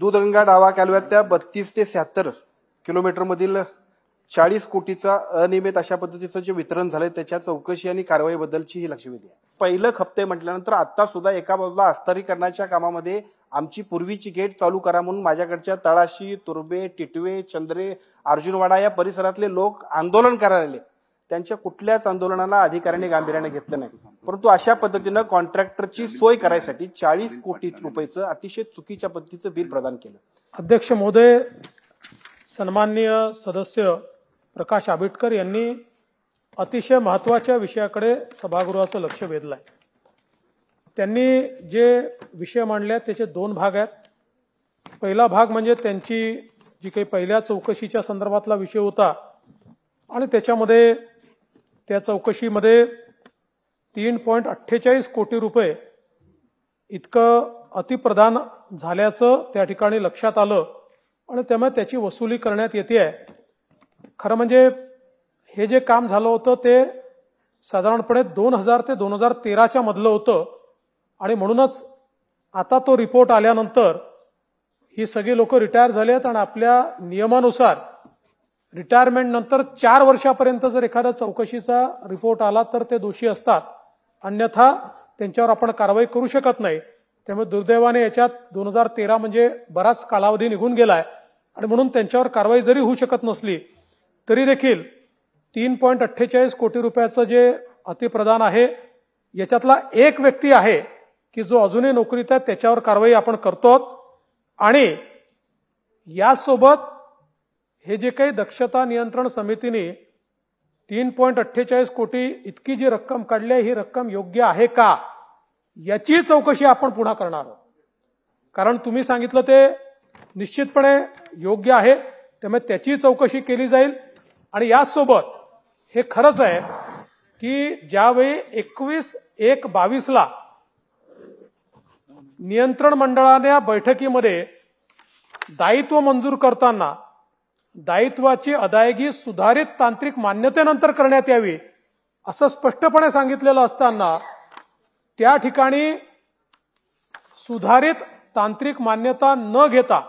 दूधगंगा डावा त्या बत्तीस ते शहात्तर किलोमीटरमधील चाळीस कोटीचा अनियमित अशा पद्धतीचं जे वितरण झालंय त्याच्या चौकशी आणि कारवाईबद्दलची ही लक्षवेधी आहे पहिलं खप्ते म्हटल्यानंतर आता सुद्धा एका बाजूला अस्तरीकरणाच्या कामामध्ये आमची पूर्वीची गेट चालू करा म्हणून माझ्याकडच्या तळाशी तुर्बे टिटवे चंद्रे अर्जुनवाडा या परिसरातले लोक आंदोलन करायला त्यांच्या कुठल्याच आंदोलनाला अधिकाऱ्यांनी गांभीर्याने घेतलं नाही परंतु अशा पद्धतीनं कॉन्ट्रॅक्टरची सोय करायसाठी चाळीस कोटी रुपयेचं अतिशय चुकीच्या पद्धतीचं बिल प्रदान केलं अध्यक्ष महोदय सन्माननीय सदस्य प्रकाश आंबेडकर यांनी अतिशय महत्वाच्या विषयाकडे सभागृहाचं लक्ष वेधलं त्यांनी जे विषय मांडले आहेत त्याचे दोन भाग आहेत पहिला भाग म्हणजे त्यांची जी काही पहिल्या चौकशीच्या संदर्भातला विषय होता आणि त्याच्यामध्ये त्या चौकशीमध्ये तीन पॉईंट अठ्ठेचाळीस कोटी रुपये इतकं अतिप्रदान झाल्याचं त्या ठिकाणी लक्षात आलं आणि त्यामुळे त्याची वसुली करण्यात येते आहे खरं म्हणजे हे जे काम झालं होतं ते साधारणपणे दोन हजार ते दोन हजार तेराच्या मधलं होतं आणि म्हणूनच आता तो रिपोर्ट आल्यानंतर ही सगळी लोक रिटायर झाली आहेत आणि आपल्या नियमानुसार रिटायरमेंट नंतर चार वर्षापर्यंत जर एखाद्या चौकशीचा रिपोर्ट आला तर ते दोषी असतात अन्यथा त्यांच्यावर आपण कारवाई करू शकत नाही त्यामुळे दुर्दैवाने याच्यात दोन हजार तेरा म्हणजे बराच कालावधी निघून गेलाय आणि म्हणून त्यांच्यावर कारवाई जरी होऊ शकत नसली तरी देखील तीन पॉईंट अठ्ठेचाळीस कोटी रुपयाचं जे अतिप्रदान आहे याच्यातला एक व्यक्ती आहे की जो अजूनही नोकरीत आहे त्याच्यावर कारवाई आपण करतो आणि यासोबत हे जे काही दक्षता नियंत्रण समितीने तीन पॉईंट अठ्ठेचाळीस कोटी इतकी जी रक्कम काढली ही रक्कम योग्य आहे का याची चौकशी आपण पुन्हा करणार आहोत कारण तुम्ही सांगितलं ते निश्चितपणे योग्य आहे त्यामुळे त्याची चौकशी केली जाईल आणि याचसोबत हे खरंच आहे की ज्यावेळी एकवीस एक बावीसला नियंत्रण मंडळाने बैठकीमध्ये दायित्व मंजूर करताना दायित्वाची अदायगी सुधारित तांत्रिक मान्यतेनंतर करण्यात यावी असं स्पष्टपणे सांगितलेलं असताना त्या ठिकाणी सुधारित तांत्रिक मान्यता न घेता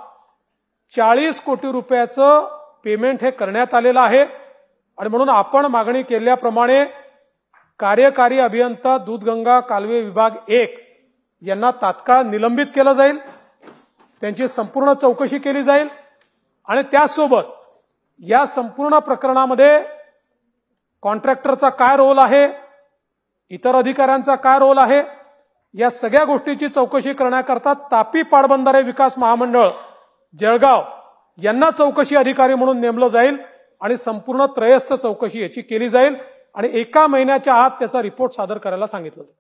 चाळीस कोटी रुपयाचं पेमेंट हे करण्यात आलेलं आहे आणि म्हणून आपण मागणी केल्याप्रमाणे कार्यकारी अभियंता दूधगंगा कालवे विभाग एक यांना तात्काळ निलंबित केलं जाईल त्यांची संपूर्ण चौकशी केली जाईल आणि त्यासोबत या संपूर्ण प्रकरणामध्ये कॉन्ट्रॅक्टरचा काय रोल आहे इतर अधिकाऱ्यांचा काय रोल आहे या सगळ्या गोष्टीची चौकशी करण्याकरता तापी पाटबंधारे विकास महामंडळ जळगाव यांना चौकशी अधिकारी म्हणून नेमलं जाईल आणि संपूर्ण त्रयस्थ चौकशी याची केली जाईल आणि एका महिन्याच्या आत त्याचा रिपोर्ट सादर करायला सांगितलं